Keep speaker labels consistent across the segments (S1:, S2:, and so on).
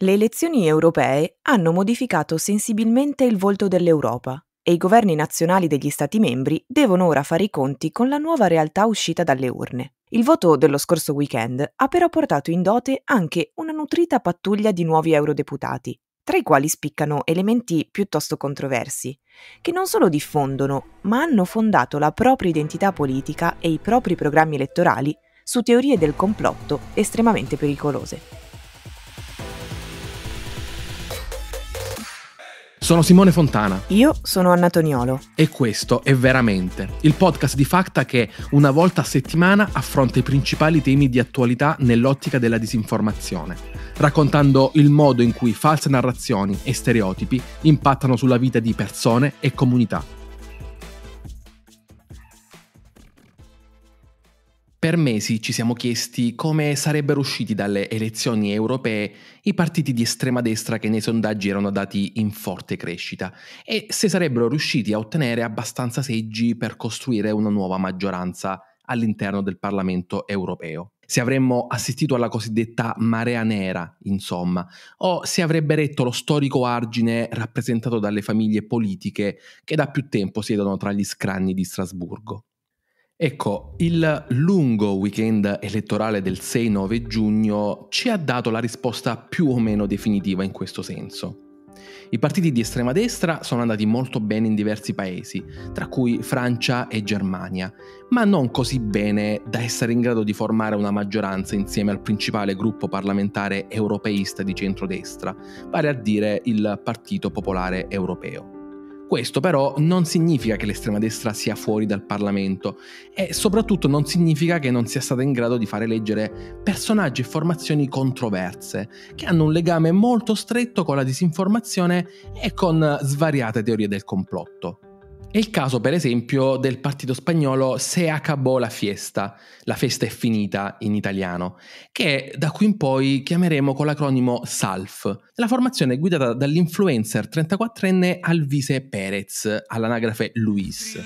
S1: Le elezioni europee hanno modificato sensibilmente il volto dell'Europa e i governi nazionali degli Stati membri devono ora fare i conti con la nuova realtà uscita dalle urne. Il voto dello scorso weekend ha però portato in dote anche una nutrita pattuglia di nuovi eurodeputati, tra i quali spiccano elementi piuttosto controversi, che non solo diffondono, ma hanno fondato la propria identità politica e i propri programmi elettorali su teorie del complotto estremamente pericolose.
S2: Sono Simone Fontana.
S1: Io sono Anna Toniolo.
S2: E questo è Veramente, il podcast di Facta che una volta a settimana affronta i principali temi di attualità nell'ottica della disinformazione, raccontando il modo in cui false narrazioni e stereotipi impattano sulla vita di persone e comunità. Per mesi ci siamo chiesti come sarebbero usciti dalle elezioni europee i partiti di estrema destra che nei sondaggi erano dati in forte crescita e se sarebbero riusciti a ottenere abbastanza seggi per costruire una nuova maggioranza all'interno del Parlamento europeo. Se avremmo assistito alla cosiddetta marea nera, insomma, o se avrebbe retto lo storico argine rappresentato dalle famiglie politiche che da più tempo siedono tra gli scranni di Strasburgo. Ecco, il lungo weekend elettorale del 6-9 giugno ci ha dato la risposta più o meno definitiva in questo senso. I partiti di estrema destra sono andati molto bene in diversi paesi, tra cui Francia e Germania, ma non così bene da essere in grado di formare una maggioranza insieme al principale gruppo parlamentare europeista di centrodestra, vale a dire il Partito Popolare Europeo. Questo però non significa che l'estrema destra sia fuori dal Parlamento e soprattutto non significa che non sia stata in grado di fare leggere personaggi e formazioni controverse, che hanno un legame molto stretto con la disinformazione e con svariate teorie del complotto. È il caso, per esempio, del partito spagnolo Se acabò la fiesta, la festa è finita in italiano, che da qui in poi chiameremo con l'acronimo SALF. La formazione guidata dall'influencer 34enne Alvise Perez, all'anagrafe Luis.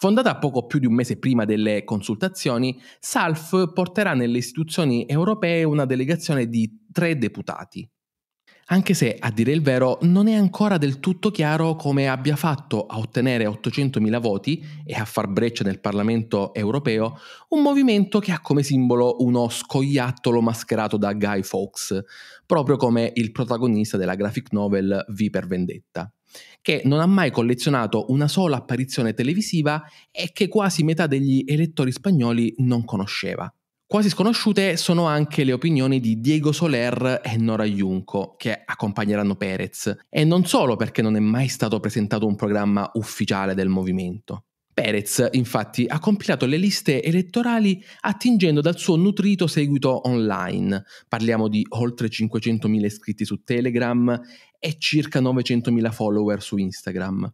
S2: Fondata poco più di un mese prima delle consultazioni, SALF porterà nelle istituzioni europee una delegazione di tre deputati. Anche se, a dire il vero, non è ancora del tutto chiaro come abbia fatto a ottenere 800.000 voti e a far breccia nel Parlamento europeo un movimento che ha come simbolo uno scoiattolo mascherato da Guy Fawkes, proprio come il protagonista della graphic novel V per Vendetta che non ha mai collezionato una sola apparizione televisiva e che quasi metà degli elettori spagnoli non conosceva. Quasi sconosciute sono anche le opinioni di Diego Soler e Nora Junco, che accompagneranno Perez, e non solo perché non è mai stato presentato un programma ufficiale del movimento. Perez, infatti, ha compilato le liste elettorali attingendo dal suo nutrito seguito online. Parliamo di oltre 500.000 iscritti su Telegram e circa 900.000 follower su Instagram.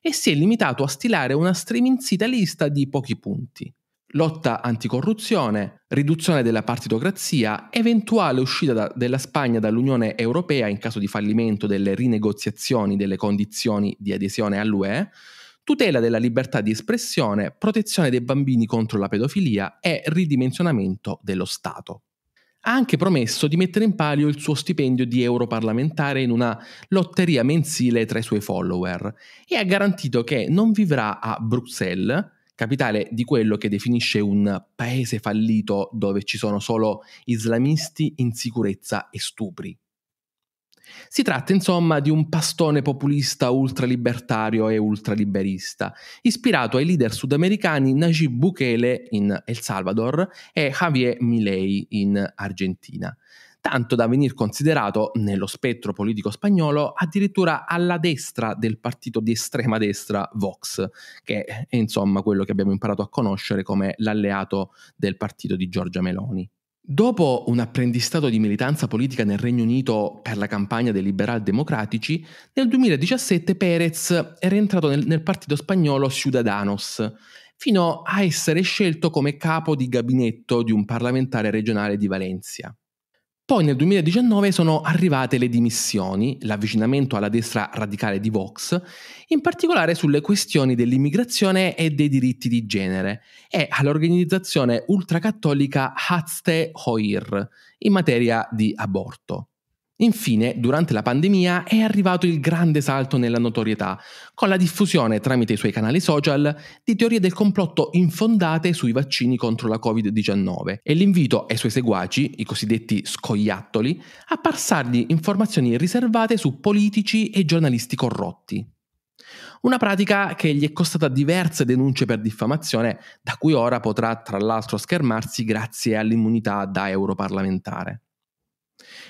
S2: E si è limitato a stilare una striminzita lista di pochi punti. Lotta anticorruzione, riduzione della partitocrazia, eventuale uscita da, della Spagna dall'Unione Europea in caso di fallimento delle rinegoziazioni delle condizioni di adesione all'UE, tutela della libertà di espressione, protezione dei bambini contro la pedofilia e ridimensionamento dello Stato. Ha anche promesso di mettere in palio il suo stipendio di europarlamentare in una lotteria mensile tra i suoi follower e ha garantito che non vivrà a Bruxelles, capitale di quello che definisce un paese fallito dove ci sono solo islamisti, insicurezza e stupri. Si tratta insomma di un pastone populista ultralibertario e ultraliberista, ispirato ai leader sudamericani Najib Bukele in El Salvador e Javier Milei in Argentina, tanto da venir considerato nello spettro politico spagnolo addirittura alla destra del partito di estrema destra Vox, che è insomma quello che abbiamo imparato a conoscere come l'alleato del partito di Giorgia Meloni. Dopo un apprendistato di militanza politica nel Regno Unito per la campagna dei liberal democratici, nel 2017 Perez era entrato nel, nel partito spagnolo Ciudadanos, fino a essere scelto come capo di gabinetto di un parlamentare regionale di Valencia. Poi nel 2019 sono arrivate le dimissioni, l'avvicinamento alla destra radicale di Vox, in particolare sulle questioni dell'immigrazione e dei diritti di genere, e all'organizzazione ultracattolica Hatzte Hoir in materia di aborto. Infine, durante la pandemia è arrivato il grande salto nella notorietà, con la diffusione tramite i suoi canali social di teorie del complotto infondate sui vaccini contro la Covid-19 e l'invito ai suoi seguaci, i cosiddetti scoiattoli, a passargli informazioni riservate su politici e giornalisti corrotti. Una pratica che gli è costata diverse denunce per diffamazione, da cui ora potrà tra l'altro schermarsi grazie all'immunità da europarlamentare.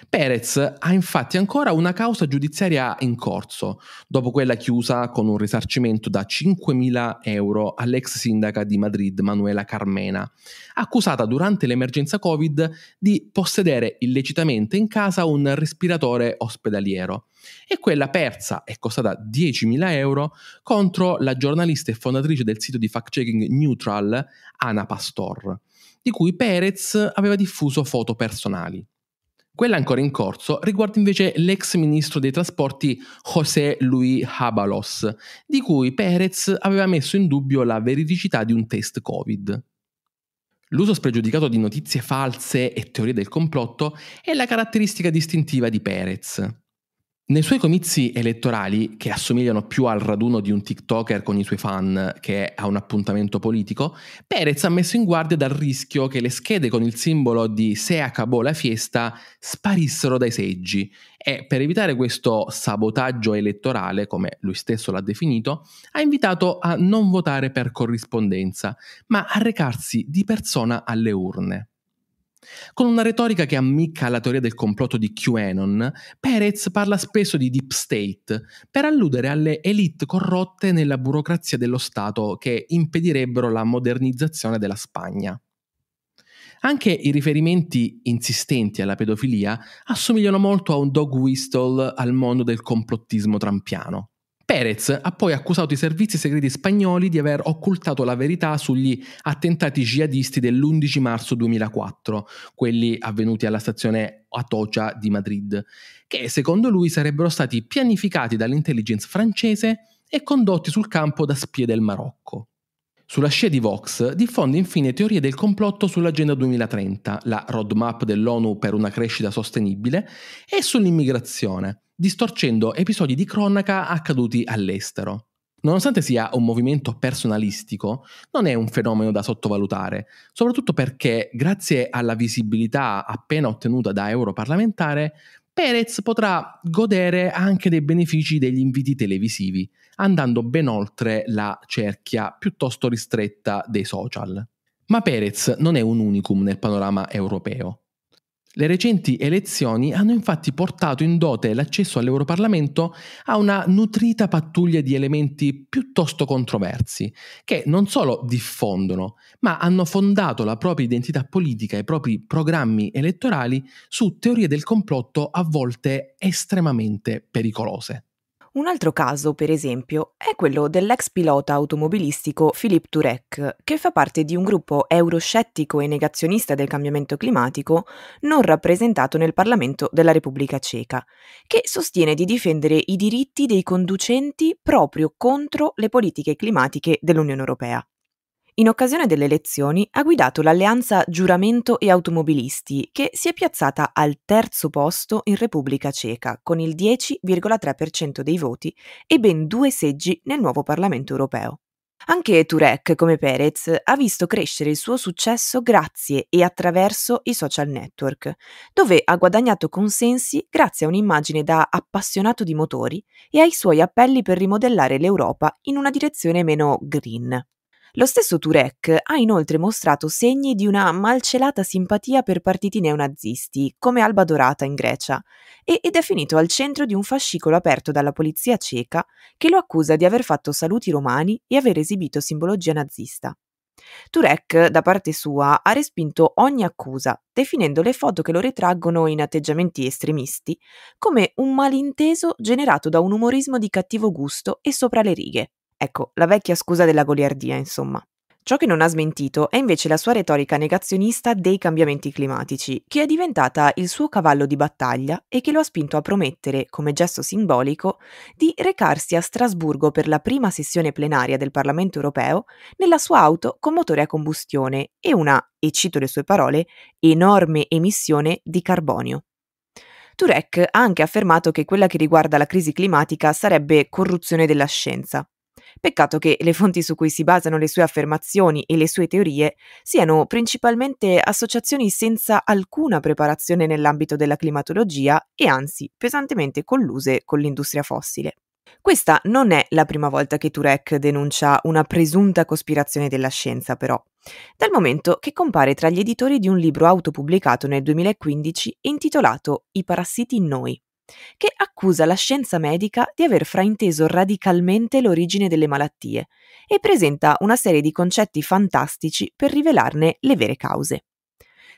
S2: Perez ha infatti ancora una causa giudiziaria in corso, dopo quella chiusa con un risarcimento da 5.000 euro all'ex sindaca di Madrid Manuela Carmena, accusata durante l'emergenza Covid di possedere illecitamente in casa un respiratore ospedaliero, e quella persa è costata 10.000 euro contro la giornalista e fondatrice del sito di fact-checking Neutral, Ana Pastor, di cui Perez aveva diffuso foto personali. Quella ancora in corso riguarda invece l'ex ministro dei trasporti José Luis Habalos, di cui Perez aveva messo in dubbio la veridicità di un test Covid. L'uso spregiudicato di notizie false e teorie del complotto è la caratteristica distintiva di Perez. Nei suoi comizi elettorali, che assomigliano più al raduno di un TikToker con i suoi fan che a un appuntamento politico, Perez ha messo in guardia dal rischio che le schede con il simbolo di Se acabò la fiesta sparissero dai seggi e per evitare questo sabotaggio elettorale, come lui stesso l'ha definito, ha invitato a non votare per corrispondenza, ma a recarsi di persona alle urne. Con una retorica che ammicca alla teoria del complotto di QAnon, Perez parla spesso di deep state per alludere alle elite corrotte nella burocrazia dello Stato che impedirebbero la modernizzazione della Spagna. Anche i riferimenti insistenti alla pedofilia assomigliano molto a un dog whistle al mondo del complottismo trampiano. Perez ha poi accusato i servizi segreti spagnoli di aver occultato la verità sugli attentati jihadisti dell'11 marzo 2004, quelli avvenuti alla stazione Atocha di Madrid, che secondo lui sarebbero stati pianificati dall'intelligence francese e condotti sul campo da spie del Marocco. Sulla scia di Vox diffonde infine teorie del complotto sull'Agenda 2030, la roadmap dell'ONU per una crescita sostenibile, e sull'immigrazione, distorcendo episodi di cronaca accaduti all'estero. Nonostante sia un movimento personalistico, non è un fenomeno da sottovalutare, soprattutto perché grazie alla visibilità appena ottenuta da europarlamentare, Perez potrà godere anche dei benefici degli inviti televisivi, andando ben oltre la cerchia piuttosto ristretta dei social. Ma Perez non è un unicum nel panorama europeo. Le recenti elezioni hanno infatti portato in dote l'accesso all'Europarlamento a una nutrita pattuglia di elementi piuttosto controversi, che non solo diffondono, ma hanno fondato la propria identità politica e i propri programmi elettorali su teorie del complotto a volte estremamente pericolose.
S1: Un altro caso, per esempio, è quello dell'ex pilota automobilistico Philippe Turek, che fa parte di un gruppo euroscettico e negazionista del cambiamento climatico non rappresentato nel Parlamento della Repubblica Ceca, che sostiene di difendere i diritti dei conducenti proprio contro le politiche climatiche dell'Unione Europea. In occasione delle elezioni ha guidato l'alleanza Giuramento e Automobilisti, che si è piazzata al terzo posto in Repubblica Ceca, con il 10,3% dei voti e ben due seggi nel nuovo Parlamento europeo. Anche Turek, come Perez, ha visto crescere il suo successo grazie e attraverso i social network, dove ha guadagnato consensi grazie a un'immagine da appassionato di motori e ai suoi appelli per rimodellare l'Europa in una direzione meno green. Lo stesso Turek ha inoltre mostrato segni di una malcelata simpatia per partiti neonazisti, come Alba Dorata in Grecia, ed è finito al centro di un fascicolo aperto dalla polizia ceca che lo accusa di aver fatto saluti romani e aver esibito simbologia nazista. Turek, da parte sua, ha respinto ogni accusa, definendo le foto che lo ritraggono in atteggiamenti estremisti come un malinteso generato da un umorismo di cattivo gusto e sopra le righe. Ecco, la vecchia scusa della goliardia, insomma. Ciò che non ha smentito è invece la sua retorica negazionista dei cambiamenti climatici, che è diventata il suo cavallo di battaglia e che lo ha spinto a promettere, come gesto simbolico, di recarsi a Strasburgo per la prima sessione plenaria del Parlamento europeo nella sua auto con motore a combustione e una, e cito le sue parole, enorme emissione di carbonio. Turek ha anche affermato che quella che riguarda la crisi climatica sarebbe corruzione della scienza Peccato che le fonti su cui si basano le sue affermazioni e le sue teorie siano principalmente associazioni senza alcuna preparazione nell'ambito della climatologia e anzi pesantemente colluse con l'industria fossile. Questa non è la prima volta che Turek denuncia una presunta cospirazione della scienza, però, dal momento che compare tra gli editori di un libro autopubblicato nel 2015 intitolato I parassiti in noi, che accusa la scienza medica di aver frainteso radicalmente l'origine delle malattie e presenta una serie di concetti fantastici per rivelarne le vere cause.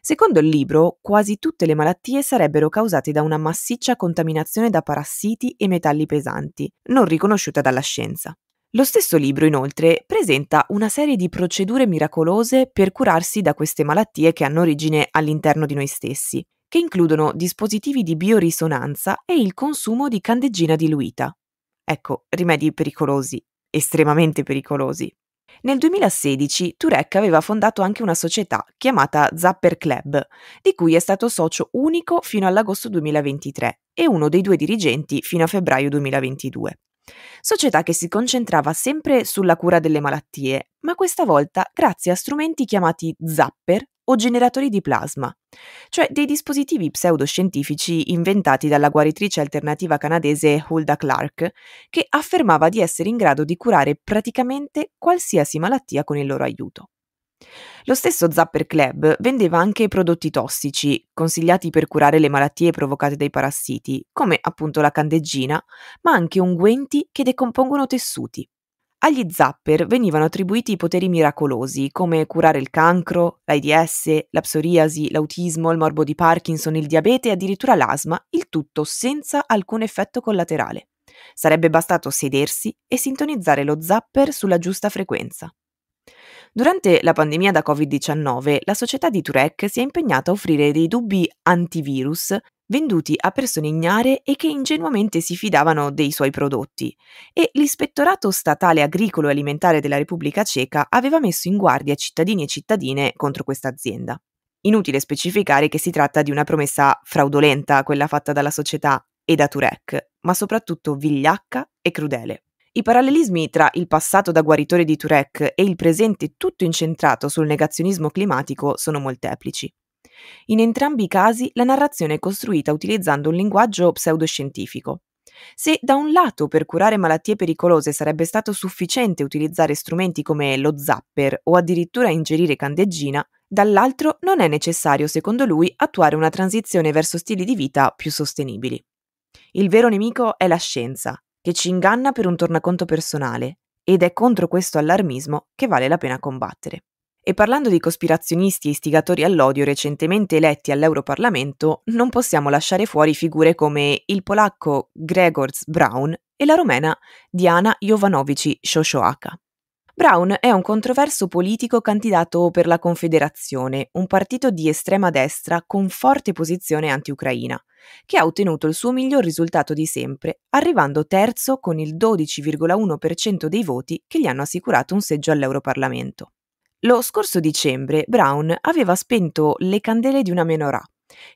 S1: Secondo il libro, quasi tutte le malattie sarebbero causate da una massiccia contaminazione da parassiti e metalli pesanti, non riconosciuta dalla scienza. Lo stesso libro, inoltre, presenta una serie di procedure miracolose per curarsi da queste malattie che hanno origine all'interno di noi stessi, che includono dispositivi di biorisonanza e il consumo di candeggina diluita. Ecco, rimedi pericolosi, estremamente pericolosi. Nel 2016 Turek aveva fondato anche una società chiamata Zapper Club, di cui è stato socio unico fino all'agosto 2023 e uno dei due dirigenti fino a febbraio 2022. Società che si concentrava sempre sulla cura delle malattie, ma questa volta grazie a strumenti chiamati Zapper o generatori di plasma, cioè dei dispositivi pseudoscientifici inventati dalla guaritrice alternativa canadese Hulda Clark, che affermava di essere in grado di curare praticamente qualsiasi malattia con il loro aiuto. Lo stesso Zapper Club vendeva anche prodotti tossici, consigliati per curare le malattie provocate dai parassiti, come appunto la candeggina, ma anche unguenti che decompongono tessuti. Agli zapper venivano attribuiti poteri miracolosi come curare il cancro, l'AIDS, la psoriasi, l'autismo, il morbo di Parkinson, il diabete e addirittura l'asma, il tutto senza alcun effetto collaterale. Sarebbe bastato sedersi e sintonizzare lo zapper sulla giusta frequenza. Durante la pandemia da Covid-19, la società di Turek si è impegnata a offrire dei dubbi antivirus venduti a persone ignare e che ingenuamente si fidavano dei suoi prodotti, e l'Ispettorato Statale Agricolo e Alimentare della Repubblica Ceca aveva messo in guardia cittadini e cittadine contro questa azienda. Inutile specificare che si tratta di una promessa fraudolenta, quella fatta dalla società e da Turek, ma soprattutto vigliacca e crudele. I parallelismi tra il passato da guaritore di Turek e il presente tutto incentrato sul negazionismo climatico sono molteplici. In entrambi i casi la narrazione è costruita utilizzando un linguaggio pseudoscientifico. Se da un lato per curare malattie pericolose sarebbe stato sufficiente utilizzare strumenti come lo zapper o addirittura ingerire candeggina, dall'altro non è necessario, secondo lui, attuare una transizione verso stili di vita più sostenibili. Il vero nemico è la scienza, che ci inganna per un tornaconto personale, ed è contro questo allarmismo che vale la pena combattere. E parlando di cospirazionisti e istigatori all'odio recentemente eletti all'Europarlamento, non possiamo lasciare fuori figure come il polacco Gregorz Braun e la romena Diana Jovanovici Shoshoaka. Brown è un controverso politico candidato per la Confederazione, un partito di estrema destra con forte posizione anti-Ucraina, che ha ottenuto il suo miglior risultato di sempre, arrivando terzo con il 12,1% dei voti che gli hanno assicurato un seggio all'Europarlamento. Lo scorso dicembre Brown aveva spento le candele di una menorah,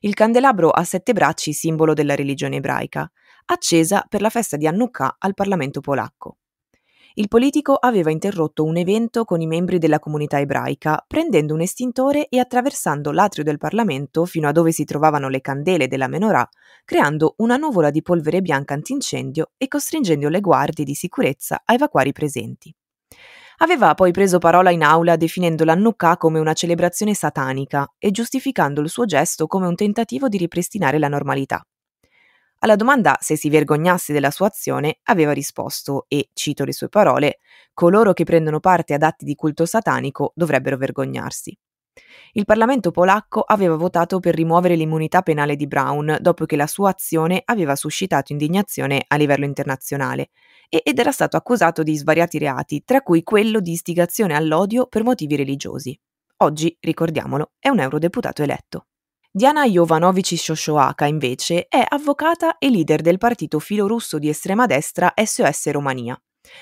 S1: il candelabro a sette bracci simbolo della religione ebraica, accesa per la festa di Hanukkah al Parlamento polacco. Il politico aveva interrotto un evento con i membri della comunità ebraica, prendendo un estintore e attraversando l'atrio del Parlamento fino a dove si trovavano le candele della menorah, creando una nuvola di polvere bianca antincendio e costringendo le guardie di sicurezza a evacuare i presenti. Aveva poi preso parola in aula definendo l'Annukkah come una celebrazione satanica e giustificando il suo gesto come un tentativo di ripristinare la normalità. Alla domanda se si vergognasse della sua azione, aveva risposto, e cito le sue parole, coloro che prendono parte ad atti di culto satanico dovrebbero vergognarsi. Il Parlamento polacco aveva votato per rimuovere l'immunità penale di Brown dopo che la sua azione aveva suscitato indignazione a livello internazionale ed era stato accusato di svariati reati, tra cui quello di istigazione all'odio per motivi religiosi. Oggi, ricordiamolo, è un eurodeputato eletto. Diana Jovanovici Shoshoaka, invece, è avvocata e leader del partito filorusso di estrema destra SOS Romania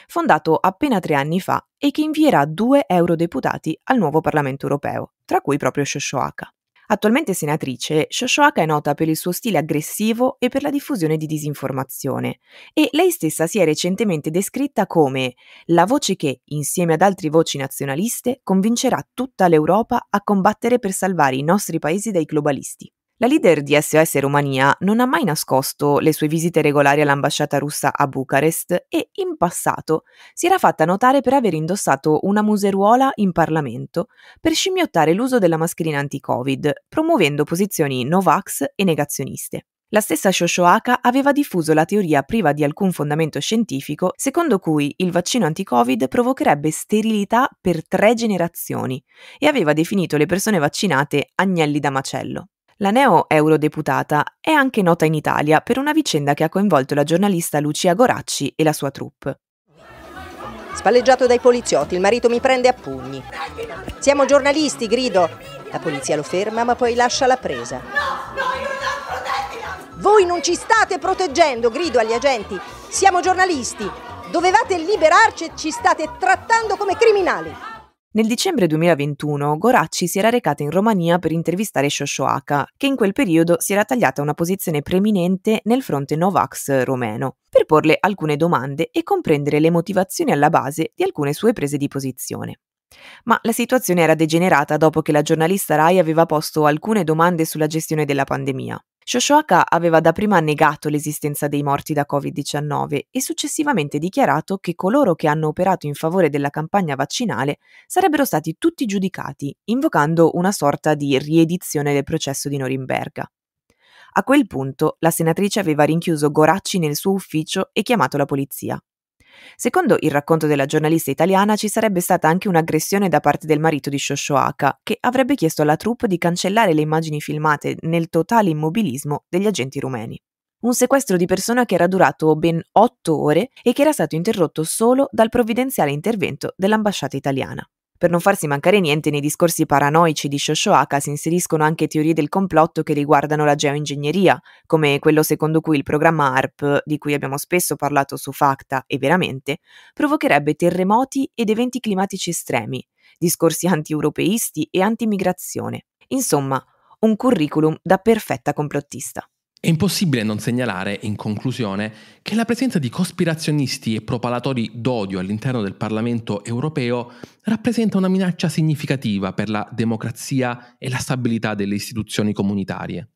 S1: fondato appena tre anni fa e che invierà due eurodeputati al nuovo Parlamento europeo, tra cui proprio Shoshoaka. Attualmente senatrice, Shoshoaka è nota per il suo stile aggressivo e per la diffusione di disinformazione e lei stessa si è recentemente descritta come la voce che, insieme ad altre voci nazionaliste, convincerà tutta l'Europa a combattere per salvare i nostri paesi dai globalisti. La leader di SOS Romania non ha mai nascosto le sue visite regolari all'ambasciata russa a Bucarest e in passato si era fatta notare per aver indossato una museruola in Parlamento per scimmiottare l'uso della mascherina anti-Covid, promuovendo posizioni Novax e negazioniste. La stessa Shoshoaka aveva diffuso la teoria priva di alcun fondamento scientifico secondo cui il vaccino anti-Covid provocherebbe sterilità per tre generazioni e aveva definito le persone vaccinate agnelli da macello. La neo eurodeputata è anche nota in Italia per una vicenda che ha coinvolto la giornalista Lucia Goracci e la sua troupe. Spalleggiato dai poliziotti, il marito mi prende a pugni. Siamo giornalisti, grido. La polizia lo ferma, ma poi lascia la presa. Voi non ci state proteggendo, grido agli agenti. Siamo giornalisti. Dovevate liberarci e ci state trattando come criminali. Nel dicembre 2021 Goracci si era recata in Romania per intervistare Shoshoaka, che in quel periodo si era tagliata una posizione preminente nel fronte Novax romeno, per porle alcune domande e comprendere le motivazioni alla base di alcune sue prese di posizione. Ma la situazione era degenerata dopo che la giornalista Rai aveva posto alcune domande sulla gestione della pandemia. Shoshoaka aveva dapprima negato l'esistenza dei morti da Covid-19 e successivamente dichiarato che coloro che hanno operato in favore della campagna vaccinale sarebbero stati tutti giudicati, invocando una sorta di riedizione del processo di Norimberga. A quel punto la senatrice aveva rinchiuso Goracci nel suo ufficio e chiamato la polizia. Secondo il racconto della giornalista italiana ci sarebbe stata anche un'aggressione da parte del marito di Shoshoaka, che avrebbe chiesto alla troupe di cancellare le immagini filmate nel totale immobilismo degli agenti rumeni. Un sequestro di persona che era durato ben otto ore e che era stato interrotto solo dal provvidenziale intervento dell'ambasciata italiana. Per non farsi mancare niente, nei discorsi paranoici di Shoshoaka si inseriscono anche teorie del complotto che riguardano la geoingegneria, come quello secondo cui il programma ARP, di cui abbiamo spesso parlato su Facta e Veramente, provocherebbe terremoti ed eventi climatici estremi, discorsi anti-europeisti e anti-migrazione. Insomma, un curriculum da perfetta complottista.
S2: È impossibile non segnalare, in conclusione, che la presenza di cospirazionisti e propalatori d'odio all'interno del Parlamento europeo rappresenta una minaccia significativa per la democrazia e la stabilità delle istituzioni comunitarie.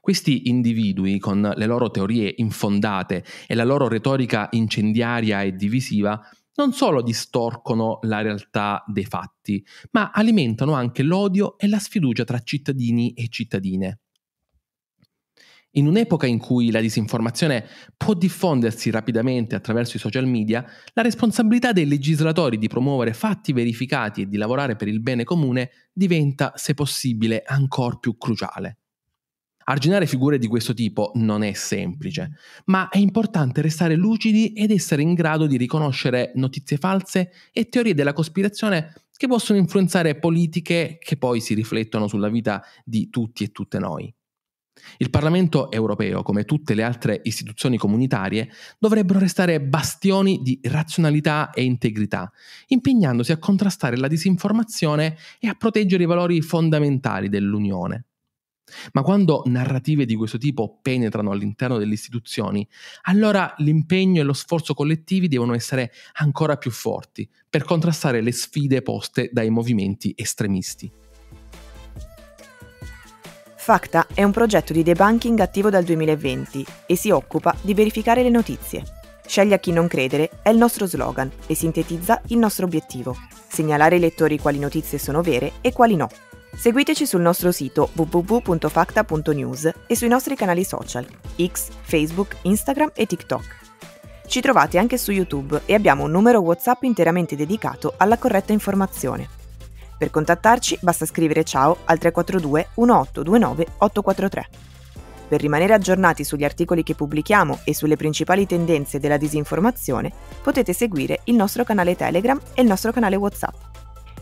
S2: Questi individui, con le loro teorie infondate e la loro retorica incendiaria e divisiva, non solo distorcono la realtà dei fatti, ma alimentano anche l'odio e la sfiducia tra cittadini e cittadine. In un'epoca in cui la disinformazione può diffondersi rapidamente attraverso i social media, la responsabilità dei legislatori di promuovere fatti verificati e di lavorare per il bene comune diventa, se possibile, ancor più cruciale. Arginare figure di questo tipo non è semplice, ma è importante restare lucidi ed essere in grado di riconoscere notizie false e teorie della cospirazione che possono influenzare politiche che poi si riflettono sulla vita di tutti e tutte noi. Il Parlamento europeo, come tutte le altre istituzioni comunitarie, dovrebbero restare bastioni di razionalità e integrità, impegnandosi a contrastare la disinformazione e a proteggere i valori fondamentali dell'Unione. Ma quando narrative di questo tipo penetrano all'interno delle istituzioni, allora l'impegno e lo sforzo collettivi devono essere ancora più forti per contrastare le sfide poste dai movimenti estremisti.
S1: Facta è un progetto di debunking attivo dal 2020 e si occupa di verificare le notizie. Scegli a chi non credere è il nostro slogan e sintetizza il nostro obiettivo, segnalare ai lettori quali notizie sono vere e quali no. Seguiteci sul nostro sito www.facta.news e sui nostri canali social X, Facebook, Instagram e TikTok. Ci trovate anche su YouTube e abbiamo un numero WhatsApp interamente dedicato alla corretta informazione per contattarci basta scrivere ciao al 342 1829 843. Per rimanere aggiornati sugli articoli che pubblichiamo e sulle principali tendenze della disinformazione, potete seguire il nostro canale Telegram e il nostro canale WhatsApp.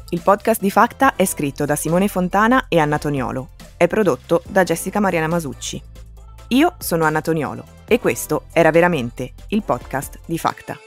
S1: Il podcast di Facta è scritto da Simone Fontana e Anna Toniolo. È prodotto da Jessica Mariana Masucci. Io sono Anna Toniolo e questo era veramente il podcast di Facta.